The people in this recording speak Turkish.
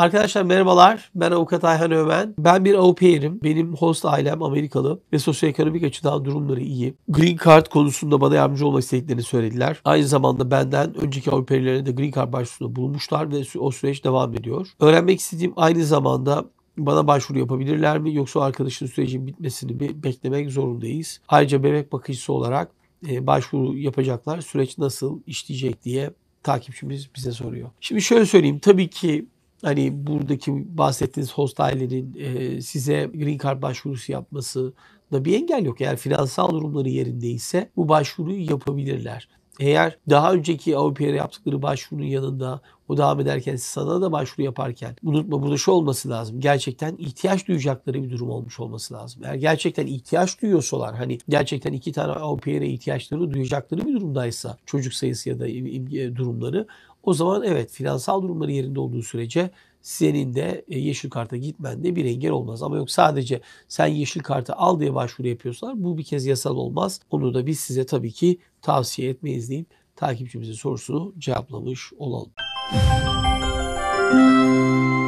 Arkadaşlar merhabalar. Ben Avukat Ayhan Öven. Ben bir au pairim. Benim host ailem Amerikalı ve sosyoekonomik açıdan durumları iyi. Green Card konusunda bana yardımcı olmak istediklerini söylediler. Aynı zamanda benden önceki au pairlerine de Green Card başvurusunda bulunmuşlar ve o süreç devam ediyor. Öğrenmek istediğim aynı zamanda bana başvuru yapabilirler mi yoksa arkadaşın sürecin bitmesini mi beklemek zorundayız. Ayrıca bebek bakıcısı olarak e, başvuru yapacaklar. Süreç nasıl işleyecek diye takipçimiz bize soruyor. Şimdi şöyle söyleyeyim. Tabii ki hani buradaki bahsettiğiniz host ailenin e, size green card başvurusu yapması da bir engel yok. Eğer finansal durumları yerindeyse bu başvuruyu yapabilirler. Eğer daha önceki AOP'ye yaptıkları başvurunun yanında o devam ederken sana da başvuru yaparken unutma burada şu olması lazım. Gerçekten ihtiyaç duyacakları bir durum olmuş olması lazım. Eğer gerçekten ihtiyaç duyuyorsalar hani gerçekten iki tane AOP'ye ihtiyaçları duyacakları bir durumdaysa çocuk sayısı ya da e, durumları o zaman evet finansal durumları yerinde olduğu sürece senin de e, yeşil karta gitmen de bir engel olmaz. Ama yok sadece sen yeşil kartı al diye başvuru yapıyorsalar bu bir kez yasal olmaz. Onu da biz size tabii ki tavsiye etmeyiz diyeyim. Takipçimizin sorusunu cevaplamış olalım. Müzik